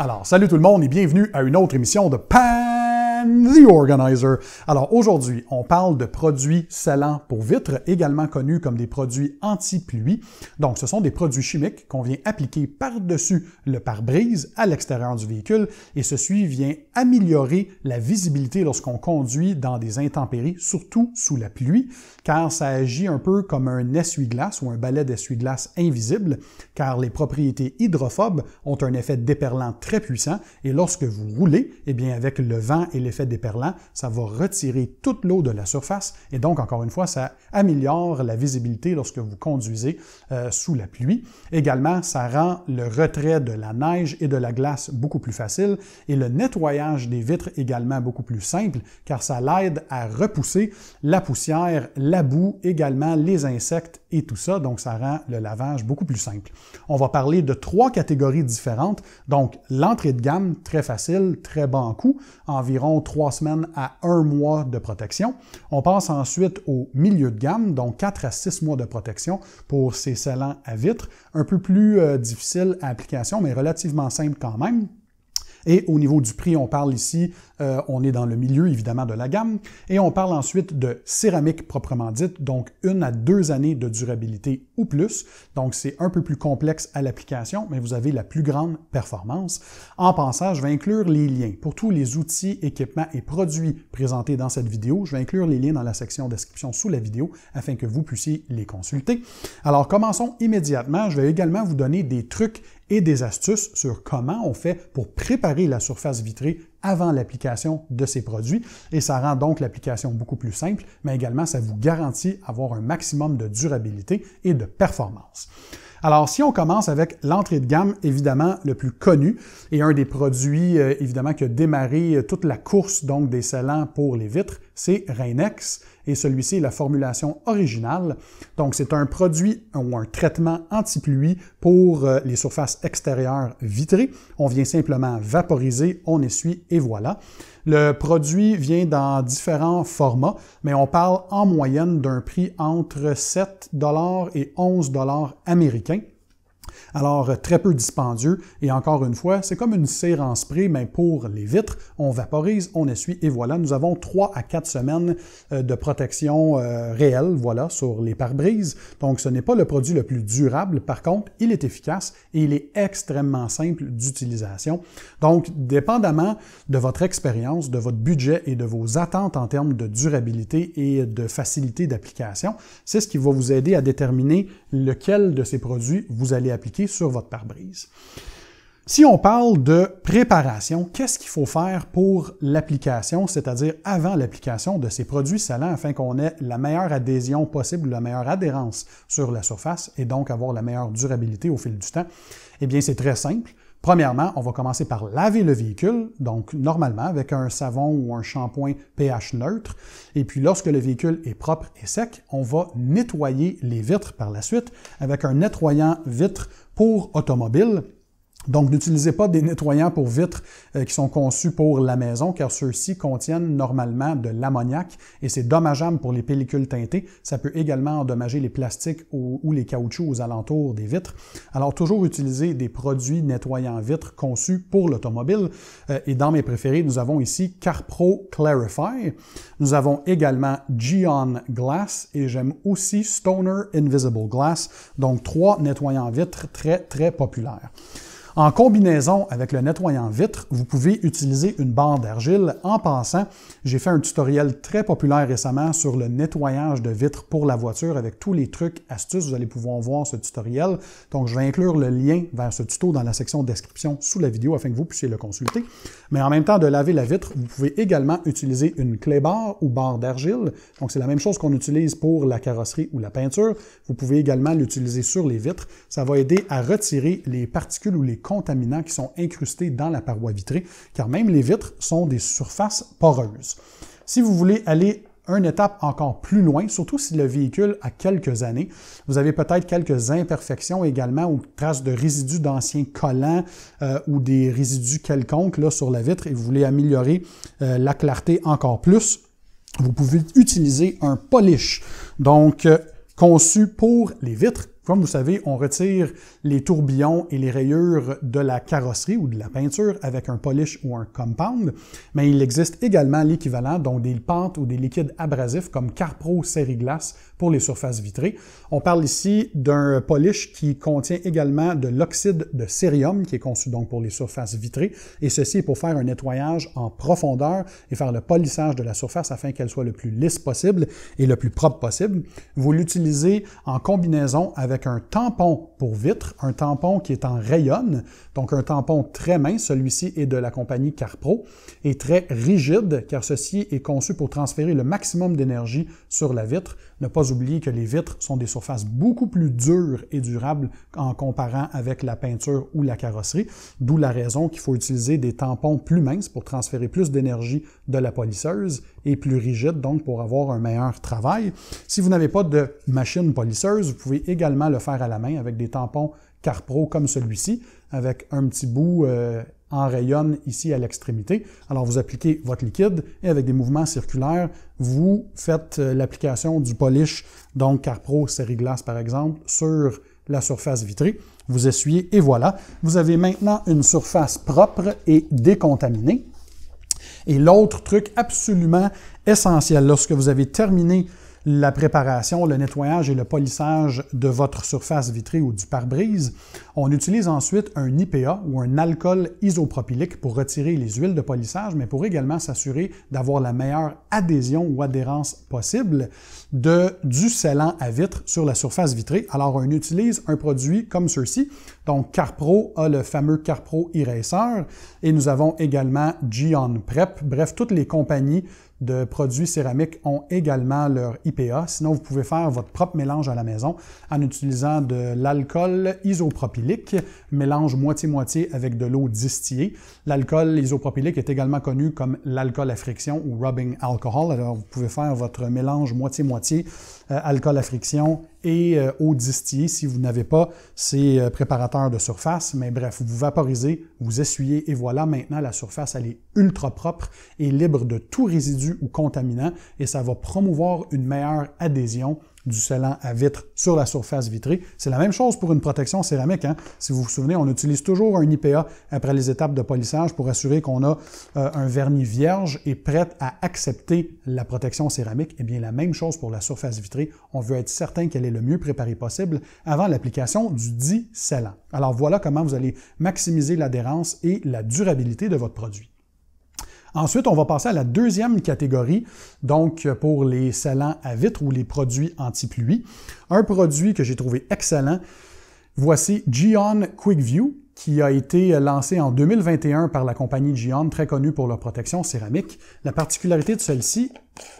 Alors, salut tout le monde et bienvenue à une autre émission de Pan The Organizer. Alors aujourd'hui, on parle de produits salants pour vitres, également connus comme des produits anti-pluie. Donc ce sont des produits chimiques qu'on vient appliquer par-dessus le pare-brise à l'extérieur du véhicule et ceci vient améliorer la visibilité lorsqu'on conduit dans des intempéries, surtout sous la pluie, car ça agit un peu comme un essuie-glace ou un balai d'essuie-glace invisible, car les propriétés hydrophobes ont un effet déperlant très puissant et lorsque vous roulez, eh bien avec le vent et l'effet déperlant, ça va retirer toute l'eau de la surface et donc, encore une fois, ça améliore la visibilité lorsque vous conduisez euh, sous la pluie. Également, ça rend le retrait de la neige et de la glace beaucoup plus facile et le nettoyage des vitres également beaucoup plus simple car ça l'aide à repousser la poussière, la boue, également les insectes et tout ça, donc ça rend le lavage beaucoup plus simple. On va parler de trois catégories différentes, donc l'entrée de gamme, très facile, très bon coût, environ trois semaines à un mois de protection. On passe ensuite au milieu de gamme, donc quatre à six mois de protection pour ces scellants à vitre, un peu plus euh, difficile à application, mais relativement simple quand même. Et au niveau du prix, on parle ici, euh, on est dans le milieu évidemment de la gamme. Et on parle ensuite de céramique proprement dite, donc une à deux années de durabilité ou plus. Donc c'est un peu plus complexe à l'application, mais vous avez la plus grande performance. En passant, je vais inclure les liens pour tous les outils, équipements et produits présentés dans cette vidéo. Je vais inclure les liens dans la section description sous la vidéo afin que vous puissiez les consulter. Alors commençons immédiatement. Je vais également vous donner des trucs et des astuces sur comment on fait pour préparer la surface vitrée avant l'application de ces produits et ça rend donc l'application beaucoup plus simple, mais également ça vous garantit avoir un maximum de durabilité et de performance. Alors, si on commence avec l'entrée de gamme, évidemment, le plus connu et un des produits, euh, évidemment, qui a démarré toute la course donc des salants pour les vitres, c'est Rainex et celui-ci est la formulation originale. Donc c'est un produit ou un traitement anti-pluie pour euh, les surfaces extérieures vitrées. On vient simplement vaporiser, on essuie et voilà. Le produit vient dans différents formats, mais on parle en moyenne d'un prix entre 7 dollars et 11 dollars américains. Alors, euh, très peu dispendieux. Et encore une fois, c'est comme une cire en spray, mais pour les vitres, on vaporise, on essuie et voilà. Nous avons 3 à 4 semaines euh, de protection euh, réelle, voilà, sur les pare-brises. Donc, ce n'est pas le produit le plus durable. Par contre, il est efficace et il est extrêmement simple d'utilisation. Donc, dépendamment de votre expérience, de votre budget et de vos attentes en termes de durabilité et de facilité d'application, c'est ce qui va vous aider à déterminer lequel de ces produits vous allez appliquer sur votre pare-brise. Si on parle de préparation, qu'est-ce qu'il faut faire pour l'application, c'est-à-dire avant l'application de ces produits salants afin qu'on ait la meilleure adhésion possible, la meilleure adhérence sur la surface et donc avoir la meilleure durabilité au fil du temps? Eh bien, c'est très simple. Premièrement, on va commencer par laver le véhicule, donc normalement avec un savon ou un shampoing pH neutre. Et puis lorsque le véhicule est propre et sec, on va nettoyer les vitres par la suite avec un nettoyant vitre pour automobile donc, n'utilisez pas des nettoyants pour vitres euh, qui sont conçus pour la maison, car ceux-ci contiennent normalement de l'ammoniac et c'est dommageable pour les pellicules teintées. Ça peut également endommager les plastiques ou, les caoutchoucs aux alentours des vitres. Alors, toujours utiliser des produits nettoyants vitres conçus pour l'automobile. Euh, et dans mes préférés, nous avons ici CarPro Clarify. Nous avons également Gion Glass et j'aime aussi Stoner Invisible Glass. Donc, trois nettoyants vitres très, très populaires. En combinaison avec le nettoyant vitre, vous pouvez utiliser une barre d'argile. En passant, j'ai fait un tutoriel très populaire récemment sur le nettoyage de vitres pour la voiture avec tous les trucs, astuces. Vous allez pouvoir voir ce tutoriel. Donc, je vais inclure le lien vers ce tuto dans la section description sous la vidéo afin que vous puissiez le consulter. Mais en même temps de laver la vitre, vous pouvez également utiliser une clé barre ou barre d'argile. Donc, c'est la même chose qu'on utilise pour la carrosserie ou la peinture. Vous pouvez également l'utiliser sur les vitres. Ça va aider à retirer les particules ou les contaminants qui sont incrustés dans la paroi vitrée, car même les vitres sont des surfaces poreuses. Si vous voulez aller une étape encore plus loin, surtout si le véhicule a quelques années. Vous avez peut-être quelques imperfections également ou traces de résidus d'anciens collants euh, ou des résidus quelconques là, sur la vitre et vous voulez améliorer euh, la clarté encore plus. Vous pouvez utiliser un polish, donc euh, conçu pour les vitres comme vous savez, on retire les tourbillons et les rayures de la carrosserie ou de la peinture avec un polish ou un compound, mais il existe également l'équivalent, donc des pentes ou des liquides abrasifs comme Carpro glace pour les surfaces vitrées. On parle ici d'un polish qui contient également de l'oxyde de cérium, qui est conçu donc pour les surfaces vitrées, et ceci est pour faire un nettoyage en profondeur et faire le polissage de la surface afin qu'elle soit le plus lisse possible et le plus propre possible. Vous l'utilisez en combinaison avec un tampon pour vitre, un tampon qui est en rayonne, donc un tampon très mince, celui-ci est de la compagnie Carpro, et très rigide car ceci est conçu pour transférer le maximum d'énergie sur la vitre ne pas oublier que les vitres sont des surfaces beaucoup plus dures et durables en comparant avec la peinture ou la carrosserie, d'où la raison qu'il faut utiliser des tampons plus minces pour transférer plus d'énergie de la polisseuse et plus rigides donc pour avoir un meilleur travail. Si vous n'avez pas de machine polisseuse, vous pouvez également le faire à la main avec des tampons CarPro comme celui-ci, avec un petit bout euh, en rayonne ici à l'extrémité. Alors vous appliquez votre liquide et avec des mouvements circulaires, vous faites euh, l'application du polish, donc Carpro Glass, par exemple, sur la surface vitrée. Vous essuyez et voilà, vous avez maintenant une surface propre et décontaminée. Et l'autre truc absolument essentiel, lorsque vous avez terminé la préparation, le nettoyage et le polissage de votre surface vitrée ou du pare-brise. On utilise ensuite un IPA ou un alcool isopropylique pour retirer les huiles de polissage, mais pour également s'assurer d'avoir la meilleure adhésion ou adhérence possible de, du scellant à vitre sur la surface vitrée. Alors on utilise un produit comme ceci. Donc CarPro a le fameux CarPro Eraser et nous avons également Gion Prep. Bref, toutes les compagnies de produits céramiques ont également leur IPA. Sinon, vous pouvez faire votre propre mélange à la maison en utilisant de l'alcool isopropylique, mélange moitié-moitié avec de l'eau distillée. L'alcool isopropylique est également connu comme l'alcool à friction ou rubbing alcohol. Alors, vous pouvez faire votre mélange moitié-moitié euh, alcool à friction et euh, au distiller si vous n'avez pas ces euh, préparateurs de surface. Mais bref, vous vaporisez, vous essuyez et voilà, maintenant la surface, elle est ultra propre et libre de tout résidu ou contaminant et ça va promouvoir une meilleure adhésion du scellant à vitre sur la surface vitrée. C'est la même chose pour une protection céramique. Hein. Si vous vous souvenez, on utilise toujours un IPA après les étapes de polissage pour assurer qu'on a euh, un vernis vierge et prêt à accepter la protection céramique. Eh bien, la même chose pour la surface vitrée. On veut être certain qu'elle est le mieux préparée possible avant l'application du dit scellant. Alors voilà comment vous allez maximiser l'adhérence et la durabilité de votre produit. Ensuite, on va passer à la deuxième catégorie, donc euh, pour les salants à vitre ou les produits anti-pluie. Un produit que j'ai trouvé excellent, voici Gion QuickView qui a été euh, lancé en 2021 par la compagnie Gion, très connue pour leur protection céramique. La particularité de celle-ci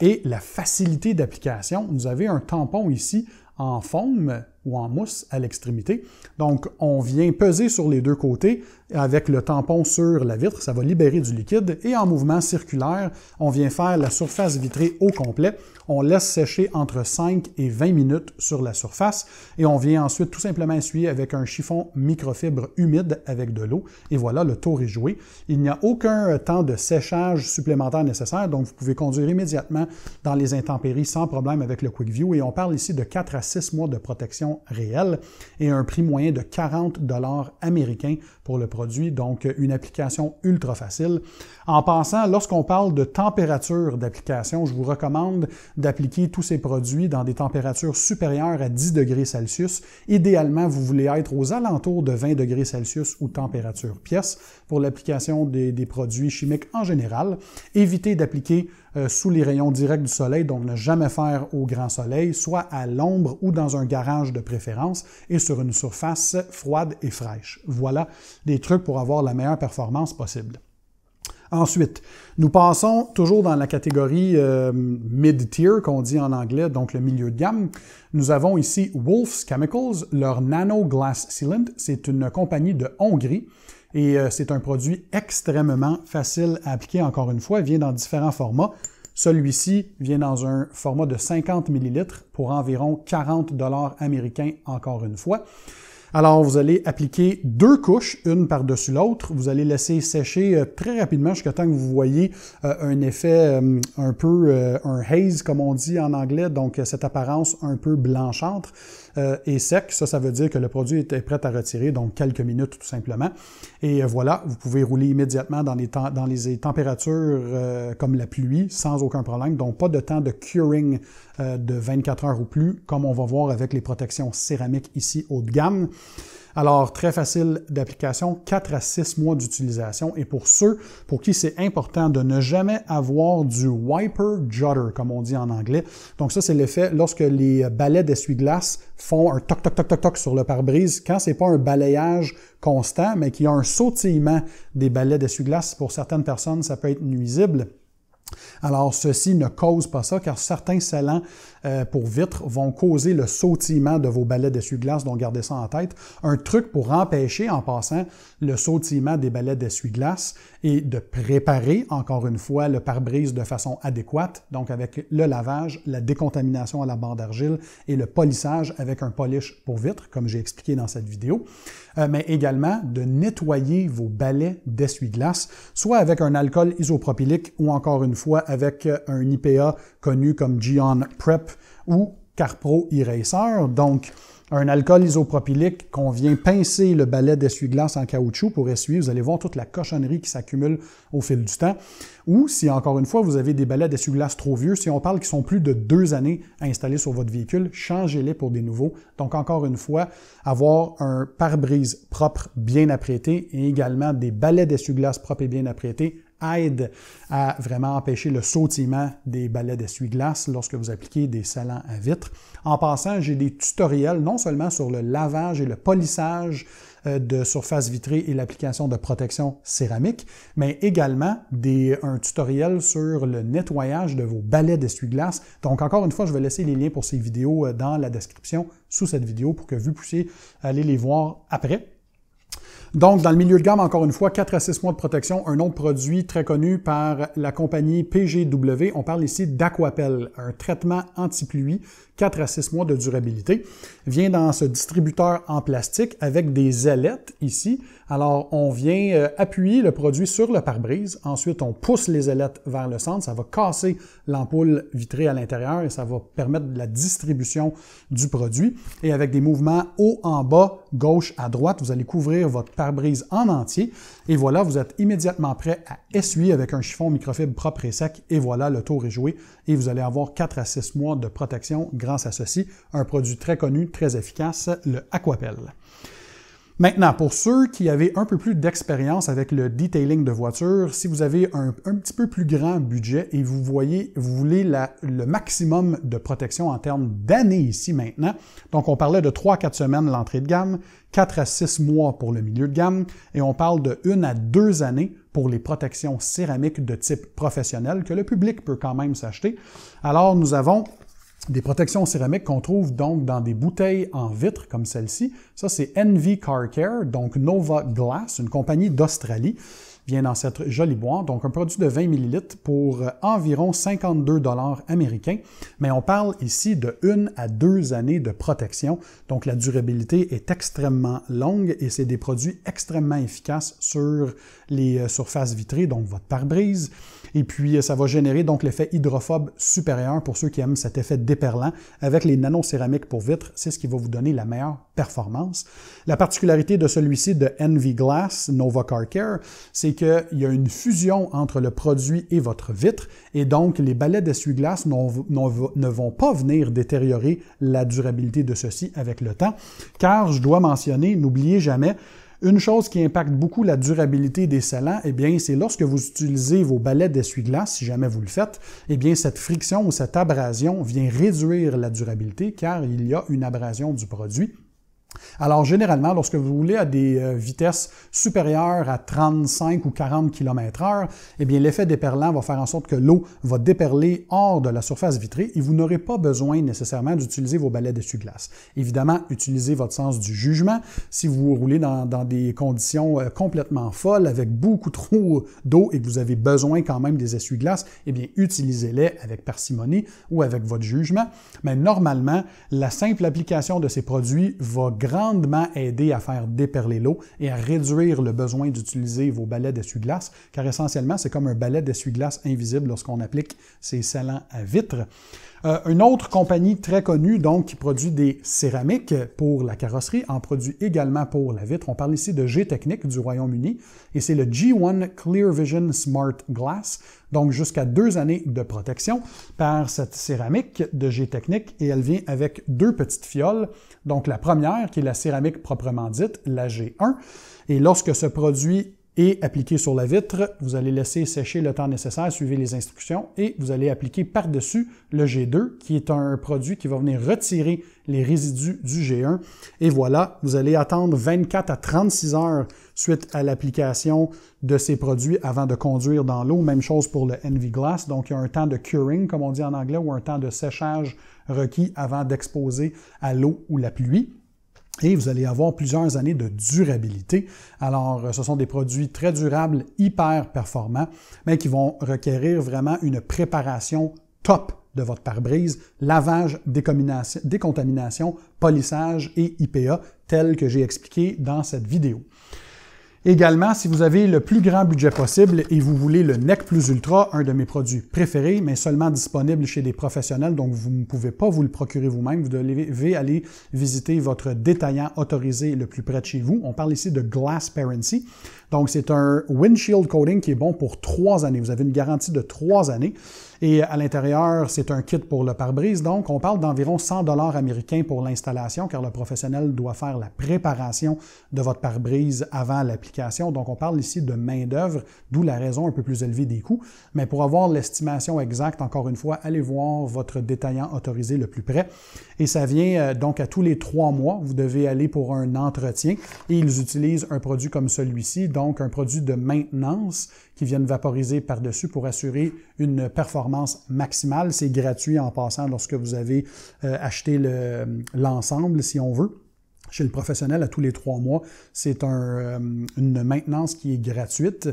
est la facilité d'application. Vous avez un tampon ici en forme ou en mousse à l'extrémité. Donc, on vient peser sur les deux côtés avec le tampon sur la vitre, ça va libérer du liquide, et en mouvement circulaire, on vient faire la surface vitrée au complet. On laisse sécher entre 5 et 20 minutes sur la surface, et on vient ensuite tout simplement essuyer avec un chiffon microfibre humide avec de l'eau, et voilà, le tour est joué. Il n'y a aucun temps de séchage supplémentaire nécessaire, donc vous pouvez conduire immédiatement dans les intempéries sans problème avec le Quick View, et on parle ici de 4 à 6 mois de protection réel et un prix moyen de 40 dollars américains pour le produit, donc une application ultra facile. En passant, lorsqu'on parle de température d'application, je vous recommande d'appliquer tous ces produits dans des températures supérieures à 10 degrés Celsius. Idéalement, vous voulez être aux alentours de 20 degrés Celsius ou température pièce pour l'application des produits chimiques en général. Évitez d'appliquer euh, sous les rayons directs du soleil, donc ne jamais faire au grand soleil, soit à l'ombre ou dans un garage de préférence et sur une surface froide et fraîche. Voilà des trucs pour avoir la meilleure performance possible. Ensuite, nous passons toujours dans la catégorie euh, mid-tier qu'on dit en anglais, donc le milieu de gamme. Nous avons ici Wolf's Chemicals, leur Nano Glass Sealant. C'est une compagnie de Hongrie et euh, c'est un produit extrêmement facile à appliquer, encore une fois, il vient dans différents formats. Celui-ci vient dans un format de 50 ml pour environ 40 dollars américains, encore une fois. Alors, vous allez appliquer deux couches, une par-dessus l'autre. Vous allez laisser sécher euh, très rapidement jusqu'à temps que vous voyez euh, un effet euh, un peu un haze, comme on dit en anglais, donc cette apparence un peu blanchâtre et sec. Ça, ça veut dire que le produit était prêt à retirer, donc quelques minutes tout simplement. Et voilà, vous pouvez rouler immédiatement dans les, dans les températures comme la pluie sans aucun problème. Donc, pas de temps de curing de 24 heures ou plus, comme on va voir avec les protections céramiques ici haut de gamme. Alors, très facile d'application, 4 à 6 mois d'utilisation. Et pour ceux pour qui c'est important de ne jamais avoir du wiper judder, comme on dit en anglais. Donc ça, c'est l'effet lorsque les balais d'essuie-glace font un toc, toc, toc, toc, toc sur le pare-brise. Quand c'est pas un balayage constant, mais qu'il y a un sautillement des balais d'essuie-glace, pour certaines personnes, ça peut être nuisible. Alors, ceci ne cause pas ça, car certains salants euh, pour vitres vont causer le sautillement de vos balais d'essuie-glace, donc gardez ça en tête. Un truc pour empêcher en passant le sautillement des balais d'essuie-glace et de préparer encore une fois le pare-brise de façon adéquate, donc avec le lavage, la décontamination à la bande d'argile et le polissage avec un polish pour vitres, comme j'ai expliqué dans cette vidéo, euh, mais également de nettoyer vos balais d'essuie-glace, soit avec un alcool isopropylique ou encore une fois avec un IPA connu comme Gion Prep ou Carpro Eraser. donc un alcool isopropylique qu'on vient pincer le balai d'essuie-glace en caoutchouc pour essuyer. Vous allez voir toute la cochonnerie qui s'accumule au fil du temps. Ou si, encore une fois, vous avez des balais d'essuie-glace trop vieux, si on parle qui sont plus de deux années à installer sur votre véhicule, changez-les pour des nouveaux. Donc, encore une fois, avoir un pare-brise propre bien apprêté et également des balais d'essuie-glace propres et bien apprêtés aide à vraiment empêcher le sautillement des balais d'essuie-glace lorsque vous appliquez des salants à vitre. En passant, j'ai des tutoriels non seulement sur le lavage et le polissage euh, de surfaces vitrées et l'application de protection céramique, mais également des, un tutoriel sur le nettoyage de vos balais d'essuie-glace. Donc encore une fois, je vais laisser les liens pour ces vidéos euh, dans la description sous cette vidéo pour que vous puissiez aller les voir après. Donc, dans le milieu de gamme, encore une fois, 4 à 6 mois de protection, un autre produit très connu par la compagnie PGW. On parle ici d'Aquapel, un traitement anti-pluie, 4 à 6 mois de durabilité. Vient dans ce distributeur en plastique avec des ailettes ici. Alors, on vient euh, appuyer le produit sur le pare-brise. Ensuite, on pousse les ailettes vers le centre. Ça va casser l'ampoule vitrée à l'intérieur et ça va permettre la distribution du produit. Et avec des mouvements haut en bas, gauche à droite, vous allez couvrir votre pare-brise en entier. Et voilà, vous êtes immédiatement prêt à essuyer avec un chiffon microfibre propre et sec. Et voilà, le tour est joué et vous allez avoir 4 à 6 mois de protection grâce à ceci. Un produit très connu, très efficace, le Aquapel. Maintenant, pour ceux qui avaient un peu plus d'expérience avec le detailing de voiture, si vous avez un, petit peu plus grand budget et vous voyez, vous voulez le maximum de protection en termes d'années ici maintenant, donc on parlait de 3 à 4 semaines l'entrée de gamme, 4 à 6 mois pour le milieu de gamme, et on parle de 1 à 2 années pour les protections céramiques de type professionnel que le public peut quand même s'acheter. Alors nous avons des protections céramiques qu'on trouve donc dans des bouteilles en vitre comme celle-ci. Ça, c'est NV Car Care, donc Nova Glass, une compagnie d'Australie vient dans cette jolie boîte, donc un produit de 20 ml pour euh, environ 52 dollars américains. Mais on parle ici de une à deux années de protection, donc la durabilité est extrêmement longue et c'est des produits extrêmement efficaces sur les euh, surfaces vitrées, donc votre pare-brise, et puis, euh, ça va générer donc l'effet hydrophobe supérieur pour ceux qui aiment cet effet déperlant. Avec les nanocéramiques pour vitres, c'est ce qui va vous donner la meilleure performance. La particularité de celui-ci de Envy Glass Nova Car Care, c'est qu'il y a une fusion entre le produit et votre vitre. Et donc, les balais d'essuie-glace ne vont pas venir détériorer la durabilité de ceci avec le temps. Car, je dois mentionner, n'oubliez jamais, une chose qui impacte beaucoup la durabilité des salants, eh bien, c'est lorsque vous utilisez vos balais d'essuie-glace, si jamais vous le faites, eh bien, cette friction ou cette abrasion vient réduire la durabilité car il y a une abrasion du produit alors généralement, lorsque vous roulez à des euh, vitesses supérieures à 35 ou 40 km/h, eh bien l'effet déperlant va faire en sorte que l'eau va déperler hors de la surface vitrée et vous n'aurez pas besoin nécessairement d'utiliser vos balais d'essuie-glace. Évidemment, utilisez votre sens du jugement. Si vous roulez dans, des conditions euh, complètement folles avec beaucoup trop d'eau et que vous avez besoin quand même des essuie-glaces, eh bien utilisez-les avec parcimonie ou avec votre jugement. Mais normalement, la simple application de ces produits va grandement aider à faire déperler l'eau et à réduire le besoin d'utiliser vos balais d'essuie-glace, car essentiellement, c'est comme un balai d'essuie-glace invisible lorsqu'on applique ces salants à vitre. Euh, une autre compagnie très connue, donc, qui produit des céramiques pour la carrosserie, en produit également pour la vitre. On parle ici de g technique du Royaume-Uni et c'est le G1 Clear Vision Smart Glass. Donc, jusqu'à deux années de protection par cette céramique de g technique et elle vient avec deux petites fioles. Donc, la première qui est la céramique proprement dite, la G1. Et lorsque ce produit et appliquer sur la vitre. Vous allez laisser sécher le temps nécessaire, suivez les instructions et vous allez appliquer par-dessus le G2 qui est un produit qui va venir retirer les résidus du G1. Et voilà, vous allez attendre 24 à 36 heures suite à l'application de ces produits avant de conduire dans l'eau. Même chose pour le Envy Glass. Donc, il y a un temps de curing, comme on dit en anglais, ou un temps de séchage requis avant d'exposer à l'eau ou la pluie et vous allez avoir plusieurs années de durabilité. Alors, euh, ce sont des produits très durables, hyper performants, mais qui vont requérir vraiment une préparation top de votre pare-brise, lavage, décontamination, polissage et IPA, tel que j'ai expliqué dans cette vidéo. Également, si vous avez le plus grand budget possible et vous voulez le NEC Plus Ultra, un de mes produits préférés, mais seulement disponible chez des professionnels, donc vous ne pouvez pas vous le procurer vous-même, vous devez aller visiter votre détaillant autorisé le plus près de chez vous. On parle ici de Glass Parency. Donc, c'est un windshield coating qui est bon pour trois années. Vous avez une garantie de trois années. Et à l'intérieur, c'est un kit pour le pare-brise. Donc, on parle d'environ 100 dollars américains pour l'installation, car le professionnel doit faire la préparation de votre pare-brise avant l'application donc, on parle ici de main-d'œuvre, d'où la raison un peu plus élevée des coûts. Mais pour avoir l'estimation exacte, encore une fois, allez voir votre détaillant autorisé le plus près. Et ça vient euh, donc à tous les trois mois, vous devez aller pour un entretien et ils utilisent un produit comme celui-ci, donc un produit de maintenance qui viennent vaporiser par-dessus pour assurer une performance maximale. C'est gratuit en passant lorsque vous avez euh, acheté l'ensemble, si on veut chez le professionnel à tous les trois mois. C'est euh, une maintenance qui est gratuite.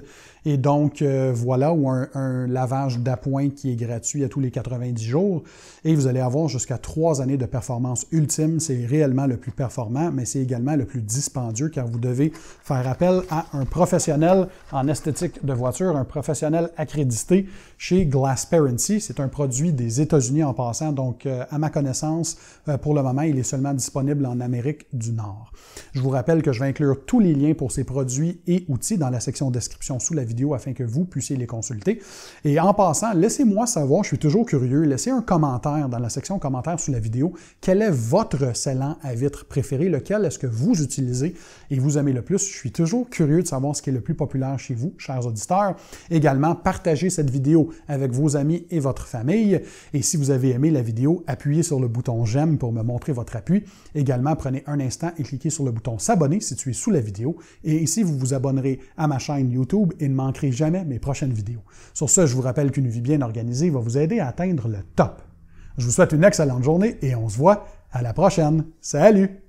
Et donc, euh, voilà, ou un, lavage d'appoint qui est gratuit à tous les 90 jours. Et vous allez avoir jusqu'à trois années de performance ultime. C'est réellement le plus performant, mais c'est également le plus dispendieux car vous devez faire appel à un professionnel en esthétique de voiture, un professionnel accrédité chez Glassparency. C'est un produit des États-Unis en passant. Donc, euh, à ma connaissance, pour le moment, il est seulement disponible en Amérique du Nord. Je vous rappelle que je vais inclure tous les liens pour ces produits et outils dans la section description sous la vidéo afin que vous puissiez les consulter. Et en passant, laissez-moi savoir, je suis toujours curieux, laissez un commentaire dans la section commentaires sous la vidéo. Quel est votre scellant à vitre préféré? Lequel est-ce que vous utilisez et vous aimez le plus? Je suis toujours curieux de savoir ce qui est le plus populaire chez vous, chers auditeurs. Également, partagez cette vidéo avec vos amis et votre famille. Et si vous avez aimé la vidéo, appuyez sur le bouton j'aime pour me montrer votre appui. Également, prenez un instant et cliquez sur le bouton S'abonner situé sous la vidéo. Et ici, vous vous abonnerez à ma chaîne YouTube et ne manquerez jamais mes prochaines vidéos. Sur ce, je vous rappelle qu'une vie bien organisée va vous aider à atteindre le top. Je vous souhaite une excellente journée et on se voit à la prochaine. Salut!